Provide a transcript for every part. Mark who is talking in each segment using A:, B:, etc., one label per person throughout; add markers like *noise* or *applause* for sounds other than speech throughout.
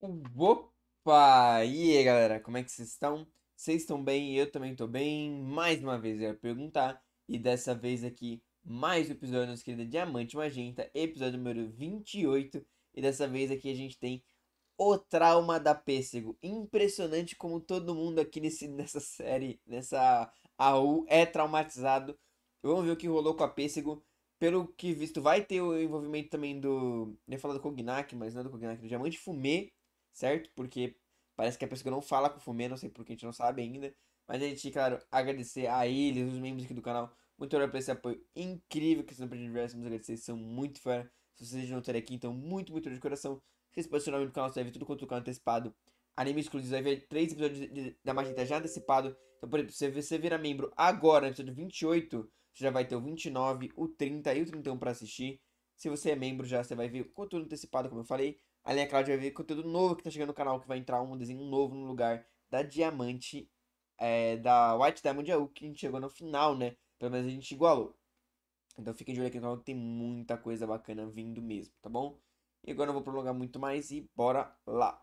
A: Opa! E aí, galera, como é que vocês estão? Vocês estão bem? Eu também estou bem. Mais uma vez eu ia perguntar, e dessa vez aqui, mais um episódio nossa querida Diamante Magenta, episódio número 28. E dessa vez aqui a gente tem o trauma da pêssego. Impressionante como todo mundo aqui nesse, nessa série, nessa AU, é traumatizado. Vamos ver o que rolou com a pêssego. Pelo que visto, vai ter o envolvimento também do. Eu ia falar do Cognac, mas não é do Cognac, do Diamante Fumê certo? Porque parece que a pessoa não fala com o Fumê, não sei porque a gente não sabe ainda. Mas a gente, claro, agradecer a eles, os membros aqui do canal. Muito obrigado por esse apoio incrível que vocês não perdem agradecer vocês são muito fera. Se vocês não estiverem aqui, então muito, muito de coração. Vocês podem nome do canal, você vai ver tudo quanto o canal é antecipado. Anime exclusivo, vai ver três episódios de, da Magenta já antecipado. Então, por exemplo, se você virar membro agora, no episódio 28, você já vai ter o 29, o 30 e o 31 para assistir. Se você é membro já, você vai ver o conteúdo antecipado, como eu falei. Além, é Cláudia vai ver conteúdo novo que tá chegando no canal, que vai entrar um desenho novo no lugar da Diamante, é, da White Diamond Yahoo, é que a gente chegou no final, né? Pelo menos a gente igualou. Então fiquem de olho aqui no canal, tem muita coisa bacana vindo mesmo, tá bom? E agora eu não vou prolongar muito mais e bora lá!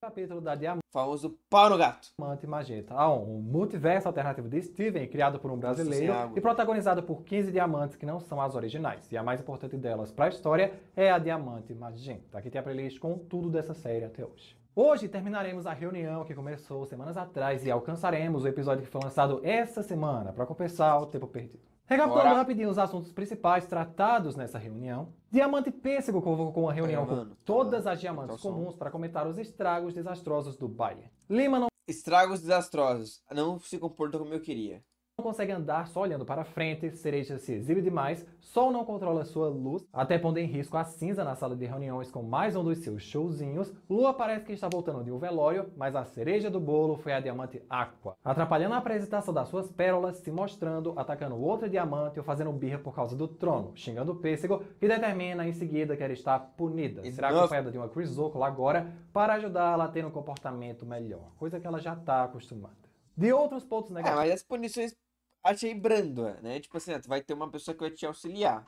B: capítulo da Diamante. Famoso pau no gato. Diamante Magenta. Ah, um, multiverso alternativo de Steven, criado por um brasileiro e protagonizado por 15 diamantes que não são as originais. E a mais importante delas para a história é a Diamante Magenta. Aqui tem a playlist com tudo dessa série até hoje. Hoje terminaremos a reunião que começou semanas atrás e alcançaremos o episódio que foi lançado essa semana para compensar o tempo perdido. Recapitulando rapidinho os assuntos principais tratados nessa reunião. Diamante Pêssego convocou uma reunião com todas tá as diamantes tá comuns para comentar os estragos desastrosos do Bayern. Lima não... Estragos desastrosos. Não se comporta como eu queria não consegue andar só olhando para frente, cereja se exibe demais, sol não controla sua luz, até pondo em risco a cinza na sala de reuniões com mais um dos seus showzinhos, Lua parece que está voltando de um velório, mas a cereja do bolo foi a diamante Aqua, atrapalhando a apresentação das suas pérolas, se mostrando, atacando outra diamante ou fazendo birra por causa do trono, xingando o pêssego e determina em seguida que ela está punida. E será acompanhada de uma Crisócula agora para ajudá-la a ter um comportamento melhor, coisa que ela já está acostumada. De outros pontos ah, negativos. É, mas as punições achei branda,
A: né? Tipo assim, ah, tu vai ter uma pessoa que vai te auxiliar.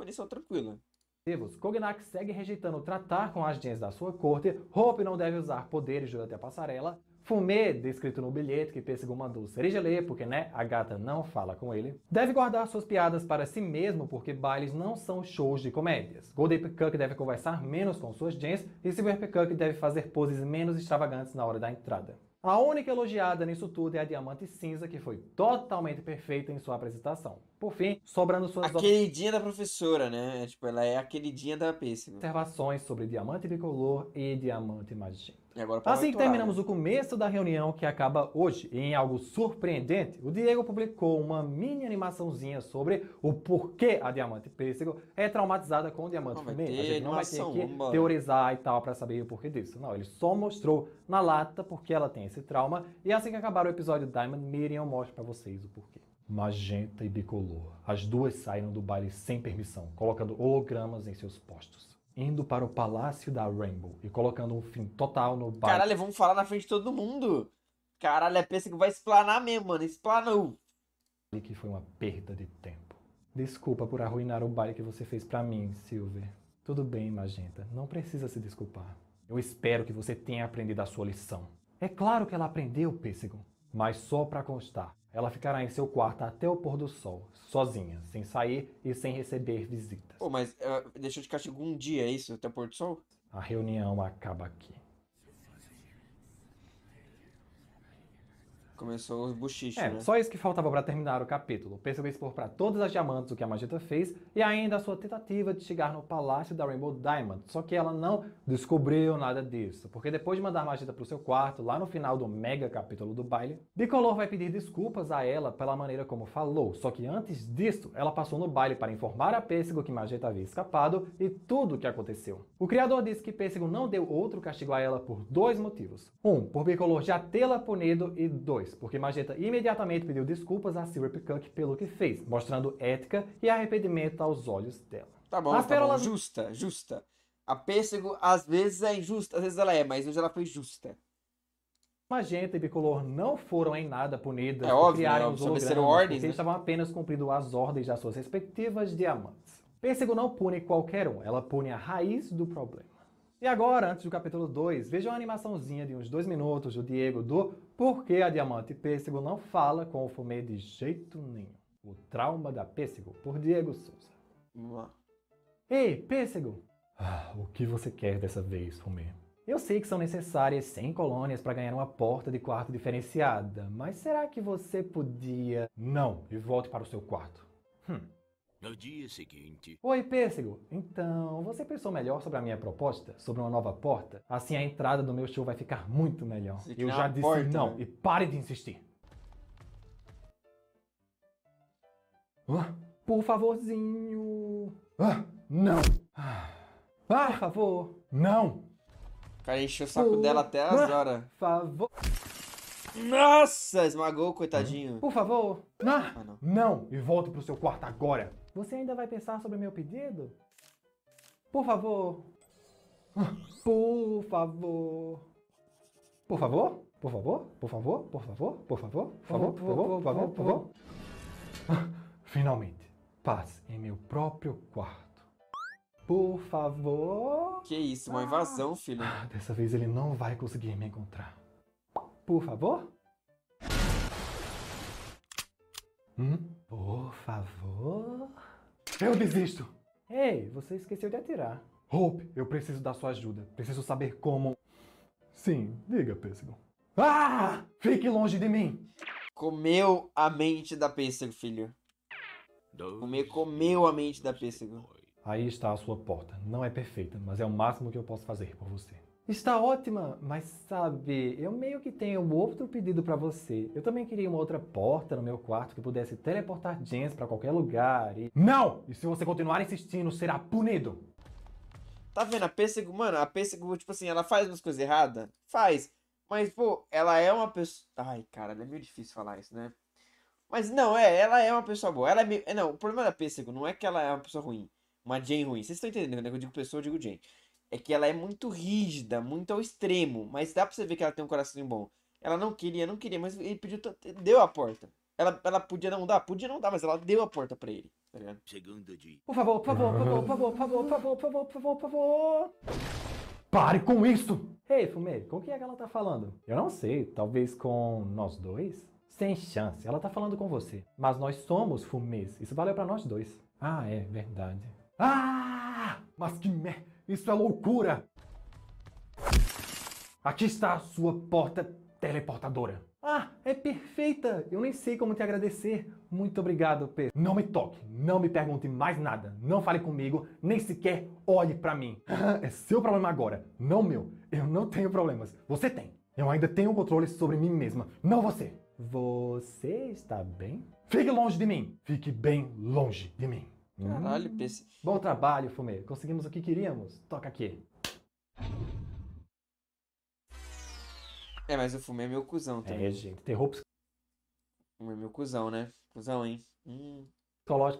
B: É tranquilo. tranquila. Cognac segue rejeitando tratar com as gens da sua corte. Hope não deve usar poderes durante a passarela. Fumê, descrito no bilhete que pêssego mandou ler porque né, a gata não fala com ele. Deve guardar suas piadas para si mesmo, porque bailes não são shows de comédias. Golden Peacock deve conversar menos com suas gens e Silver Peacock deve fazer poses menos extravagantes na hora da entrada. A única elogiada nisso tudo é a Diamante Cinza, que foi totalmente perfeita em sua apresentação. Por fim, sobrando suas... A queridinha da professora, né? É, tipo, ela é a queridinha da pêssego. Observações sobre Diamante Bicolor e Diamante Magenta assim que terminamos o começo da reunião, que acaba hoje em algo surpreendente, o Diego publicou uma mini animaçãozinha sobre o porquê a diamante pêssego é traumatizada com o diamante não, vermelho. A gente não vai ter que teorizar e tal para saber o porquê disso. Não, ele só mostrou na lata porque ela tem esse trauma. E assim que acabar o episódio Diamond, Miriam mostra para vocês o porquê magenta e bicolor. As duas saíram do baile sem permissão, colocando hologramas em seus postos indo para o palácio da Rainbow e colocando um fim total no bar. Caralho, vamos
A: falar na frente de todo mundo. Caralho, é pensa que vai explanar mesmo, mano. Explanou.
B: Que foi uma perda de tempo. Desculpa por arruinar o baile que você fez para mim, Silver. Tudo bem, Magenta. Não precisa se desculpar. Eu espero que você tenha aprendido a sua lição. É claro que ela aprendeu, Pêssego. Mas só para constar, ela ficará em seu quarto até o pôr do sol, sozinha, sem sair e sem receber visitas.
A: Pô, mas uh, ah, deixou de castigo um dia, é isso? Até o pôr do sol?
B: A reunião acaba aqui. Começou os buchichos, é, né? Só isso que faltava para terminar o capítulo. Percebeu expor para todas as diamantes o que a Magenta fez e ainda a sua tentativa de chegar no palácio da Rainbow Diamond. Só que ela não descobriu nada disso, porque depois de mandar Magenta pro seu quarto, lá no final do mega capítulo do baile, Bicolor vai pedir desculpas a ela pela maneira como falou. Só que antes disso, ela passou no baile para informar a Pêssego que Magenta havia escapado e tudo o que aconteceu. O criador disse que Pêssego não deu outro castigo a ela por dois motivos. Um, por Bicolor já tê-la punido e dois, depois, porque Magenta imediatamente pediu desculpas a Silver Peacock pelo que fez, mostrando ética e arrependimento aos olhos dela. Tá bom, As tá pérolas... bom. justa, justa. A pêssego às vezes é injusta, às vezes
A: ela é, mas hoje ela foi justa.
B: Magenta e Bicolor não foram em nada punidas é por óbvio, criarem né? os holograms, ordens, né? estavam apenas cumprindo as ordens das suas respectivas diamantes. Pêssego não pune qualquer um, ela pune a raiz do problema. E agora, antes do capítulo 2, veja uma animaçãozinha de uns dois minutos do Diego do porque a Diamante Pêssego não fala com o Fumê de jeito nenhum. O Trauma da Pêssego, por Diego Souza. Vamos lá. Ei, Pêssego! Ah, o que você quer dessa vez, Fumê? Eu sei que são necessárias 100 colônias para ganhar uma porta de quarto diferenciada, mas será que você podia... Não, e volte para o seu quarto.
A: Hum. No dia seguinte.
B: Oi, pêssego! Então, você pensou melhor sobre a minha proposta? Sobre uma nova porta? Assim a entrada do meu show vai ficar muito melhor. Eu já disse porta, não, né? e pare de insistir. Ah, por favorzinho. Ah, não! Ah, por favor! Não! Cara,
A: encheu o saco por dela até as ah, horas. Favor. Nossa, esmagou,
B: coitadinho. Por favor. Ah, ah não. não, e volta pro seu quarto agora. Você ainda vai pensar sobre meu pedido? Por favor! Por favor! Por favor? Por favor? Por favor? Por favor? Por favor? Por favor? Por favor? Por favor? Por favor? Finalmente, paz em meu próprio quarto. Por favor.
A: Que isso, uma invasão, filho.
B: Dessa vez ele não vai conseguir me encontrar. Por favor? Hum? Por favor? *laughs* Eu desisto. Ei, você esqueceu de atirar. Hope, eu preciso da sua ajuda. Preciso saber como. Sim, diga, pêssego. Ah! Fique longe de mim!
A: Comeu a mente da pêssego, filho. Comeu, comeu a mente da pêssego.
B: Aí está a sua porta. Não é perfeita, mas é o máximo que eu posso fazer por você. Está ótima, mas sabe, eu meio que tenho outro pedido para você. Eu também queria uma outra porta no meu quarto que pudesse teleportar Jens para qualquer lugar e... Não! E se você continuar insistindo, será punido!
A: Tá vendo? A pêssego, mano, a pêssego, tipo assim, ela faz umas coisas erradas? Faz. Mas, pô, ela é uma pessoa... Ai, cara, é meio difícil falar isso, né? Mas não, é, ela é uma pessoa boa. Ela é meio... É, não, o problema da pêssego não é que ela é uma pessoa ruim. Uma Jane ruim. Vocês estão entendendo, né? Quando eu digo pessoa, eu digo Jane é que ela é muito rígida, muito ao extremo, mas dá pra você ver que ela tem um coração bom. Ela não queria, não queria, mas ele pediu, deu a porta. Ela, ela podia não dar, podia não dar, mas ela deu a porta pra ele, tá ligado? Segundo dia. Por favor, por favor, por favor, por favor,
B: por favor, por favor, por favor, por favor. Pare com isso! Ei, fumê, com quem é que ela tá falando? Eu não sei, talvez com nós dois? Sem chance, ela tá falando com você. Mas nós somos Fumês, isso valeu para nós dois. Ah, é verdade. Ah! Mas que merda! Isso é loucura! Aqui está a sua porta teleportadora. Ah, é perfeita! Eu nem sei como te agradecer. Muito obrigado, Pedro. Não me toque, não me pergunte mais nada, não fale comigo, nem sequer olhe para mim. *laughs* é seu problema agora, não meu. Eu não tenho problemas, você tem. Eu ainda tenho controle sobre mim mesma, não você. Você está bem? Fique longe de mim. Fique bem longe de mim. Caralho, hum. PC. Bom trabalho, Fumê. Conseguimos o que queríamos. Toca aqui.
A: É, mas o Fumê é meu cusão é, também. É, gente.
B: Interrupts. Fumê é meu cuzão, né? Cusão, hein? Hum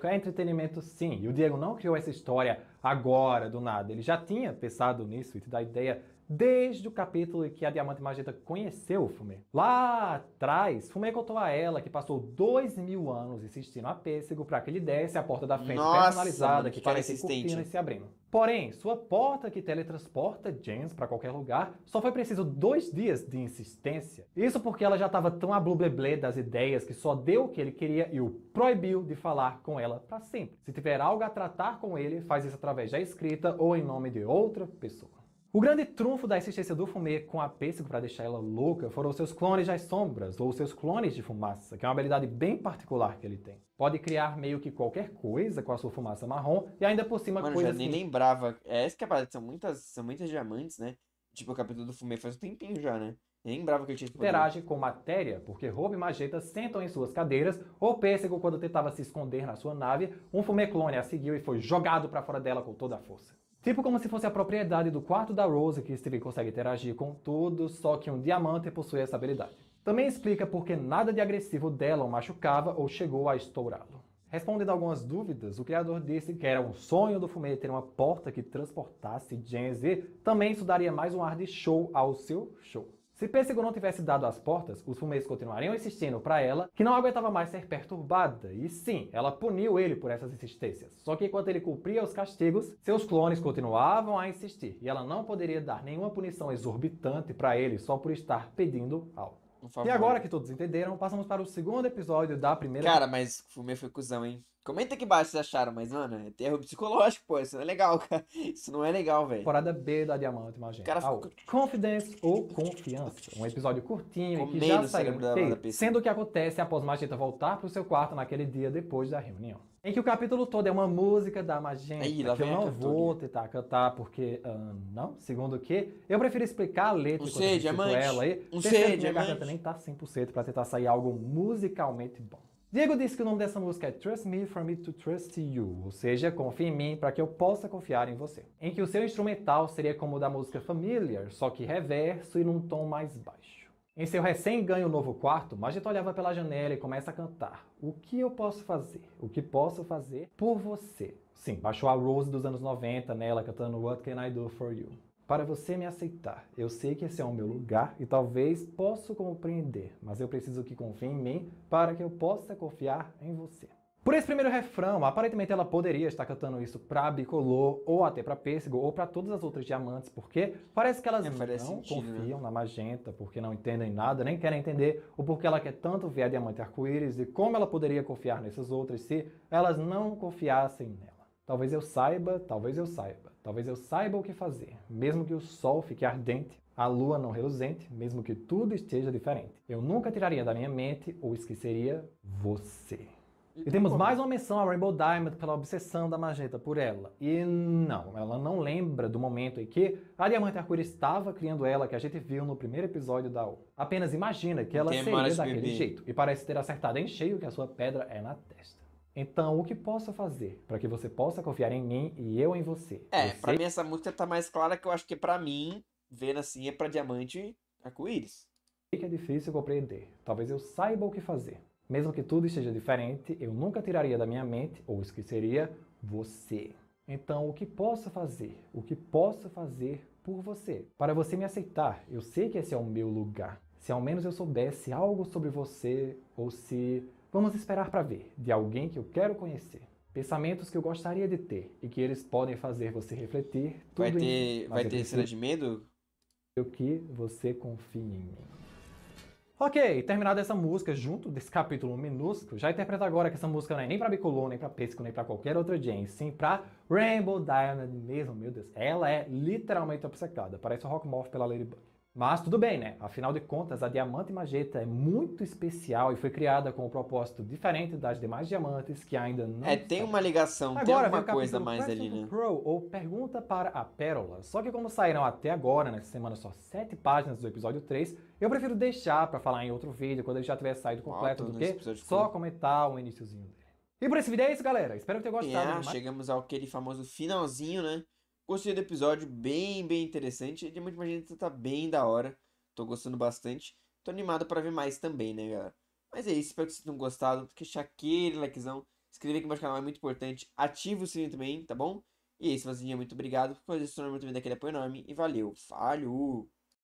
B: é entretenimento, sim. E o Diego não criou essa história agora, do nada. Ele já tinha pensado nisso e te dá ideia desde o capítulo em que a Diamante Magenta conheceu o Fumê. Lá atrás, Fumê contou a ela que passou dois mil anos insistindo a pêssego para que ele desse a porta da frente Nossa, personalizada que, que parecia cortina e se abrindo. Porém, sua porta que teletransporta James para qualquer lugar só foi preciso dois dias de insistência. Isso porque ela já estava tão ablubleblé das ideias que só deu o que ele queria e o proibiu de falar com ela para sempre. Se tiver algo a tratar com ele, faz isso através da escrita ou em nome de outra pessoa. O grande trunfo da existência do fumê com a pêssego para deixar ela louca foram os seus clones das sombras, ou seus clones de fumaça, que é uma habilidade bem particular que ele tem. Pode criar meio que qualquer coisa com a sua fumaça marrom, e ainda por cima Mano, coisas... Mano, nem que... lembrava. É essa que é a parada, são muitas, são muitas diamantes, né? Tipo, o capítulo do fumê faz um tempinho já, né? Nem lembrava que ele tinha esse poder. com matéria, porque Roubo e Magenta sentam em suas cadeiras, ou Pêssego, quando tentava se esconder na sua nave, um fumê clone a seguiu e foi jogado para fora dela com toda a força. Tipo como se fosse a propriedade do quarto da Rose que Steve consegue interagir com tudo, só que um diamante possui essa habilidade. Também explica por que nada de agressivo dela o machucava ou chegou a estourá-lo. Respondendo algumas dúvidas, o criador disse que era um sonho do Fumei ter uma porta que transportasse Gen Z, também isso daria mais um ar de show ao seu show. Se Pêssego não tivesse dado as portas, os Fumeiros continuariam insistindo para ela que não aguentava mais ser perturbada, e sim, ela puniu ele por essas insistências. Só que enquanto ele cumpria os castigos, seus clones continuavam a insistir, e ela não poderia dar nenhuma punição exorbitante para ele só por estar pedindo algo. E agora que todos entenderam, passamos para o segundo episódio da primeira. Cara,
A: mas Fumeiro foi cuzão, hein? Comenta aqui embaixo se acharam, mas, mano, é erro psicológico, pô. Isso não é legal, *laughs* cara. Isso não é legal, velho.
B: Temporada B da Diamante, imagina. Cara ah, ficou... Confidence ou Confiança. Um episódio curtinho Com que já saiu Sendo sendo que acontece após Magenta voltar pro seu quarto naquele dia depois da reunião. Em que o capítulo todo é uma música da Magenta, Aí, que eu não vou tentar cantar porque, uh, não, segundo o que, eu prefiro explicar a letra um quando eu ela aí. Um C, minha garganta nem tá 100% pra tentar sair algo musicalmente bom. Diego disse que o nome dessa música é Trust Me for Me to Trust You, ou seja, confie em mim para que eu possa confiar em você. Em que o seu instrumental seria como o da música Familiar, só que reverso e num tom mais baixo. Em seu recém-ganho novo quarto, Magenta olhava pela janela e começa a cantar. O que eu posso fazer? O que posso fazer por você? Sim, baixou a Rose dos anos 90 nela cantando What Can I Do For You para você me aceitar. Eu sei que esse é o meu lugar e talvez possa compreender, mas eu preciso que confie em mim para que eu possa confiar em você. Por esse primeiro refrão, aparentemente ela poderia estar cantando isso pra bicolor, ou até pra pêssego, ou para todas as outras diamantes, porque parece que elas é, não sentido, né? confiam né? na magenta, porque não entendem nada, nem querem entender o porquê ela quer tanto ver a diamante arco-íris e como ela poderia confiar nessas outras se elas não confiassem nela. Talvez eu saiba, talvez eu saiba, talvez eu saiba o que fazer, mesmo que o sol fique ardente, a lua não reluzente, mesmo que tudo esteja diferente. Eu nunca tiraria da minha mente ou esqueceria você. E, temos mais uma menção a Rainbow Diamond pela obsessão da Magenta por ela. E não, ela não lembra do momento em que a Diamante arco estava criando ela, que a gente viu no primeiro episódio da O. Apenas imagina que ela seria daquele jeito, e parece ter acertado em cheio que a sua pedra é na testa. Então, o que posso fazer para que você possa confiar em mim e eu em você? É, você... mim
A: essa música tá mais clara que eu acho que para mim, vendo assim, é para
B: diamante arco-íris. que é difícil compreender. Talvez eu saiba o que fazer. Mesmo que tudo esteja diferente, eu nunca tiraria da minha mente, ou esqueceria, você. Então, o que posso fazer? O que posso fazer por você? Para você me aceitar, eu sei que esse é o meu lugar. Se ao menos eu soubesse algo sobre você, ou se Vamos esperar para ver, de alguém que eu quero conhecer. Pensamentos que eu gostaria de ter e que eles podem fazer você refletir. vai ter, vai ter cena de medo? Eu que você confie em mim. Ok, terminada essa música junto desse capítulo minúsculo, já interpreta agora que essa música não é nem pra Bicolô, nem pra Pesco, nem pra qualquer outra Jane, sim pra Rainbow Diamond mesmo, meu Deus. Ela é literalmente obcecada, parece o Morph pela Ladybug. Mas tudo bem, né? Afinal de contas, a diamante magenta é muito especial e foi criada com um propósito diferente das demais diamantes que ainda não. É, tem uma ligação, agora, tem alguma coisa mais ali, né? Pro, ou Pergunta para a Pérola. Só que, como saíram até agora, nessa semana, só sete páginas do episódio 3, eu prefiro deixar para falar em outro vídeo, quando ele já tiver saído completo, do que só comentar o iníciozinho dele. E por esse vídeo é isso, galera. Espero que tenham gostado. É, chegamos ao aquele
A: famoso finalzinho, né? Gostei do episódio, bem, bem interessante. A muita gente tá bem da hora. Tô gostando bastante. Tô animado para ver mais também, né, galera? Mas é isso, espero que vocês tenham gostado. Deixa aquele likezão. Inscrever aqui no meu canal é muito importante. Ativa o sininho também, tá bom? E é isso, Vazinha. Muito obrigado. Por fazer esse muito bem daquele apoio enorme. E valeu. Falhou!